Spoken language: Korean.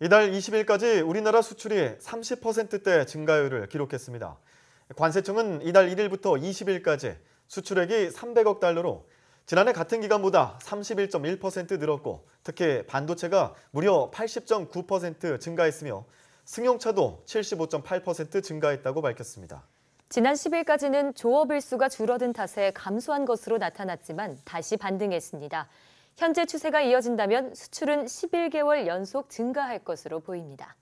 이달 20일까지 우리나라 수출이 30%대 증가율을 기록했습니다. 관세청은 이달 1일부터 20일까지 수출액이 300억 달러로 지난해 같은 기간보다 31.1% 늘었고 특히 반도체가 무려 80.9% 증가했으며 승용차도 75.8% 증가했다고 밝혔습니다. 지난 10일까지는 조업 일수가 줄어든 탓에 감소한 것으로 나타났지만 다시 반등했습니다. 현재 추세가 이어진다면 수출은 11개월 연속 증가할 것으로 보입니다.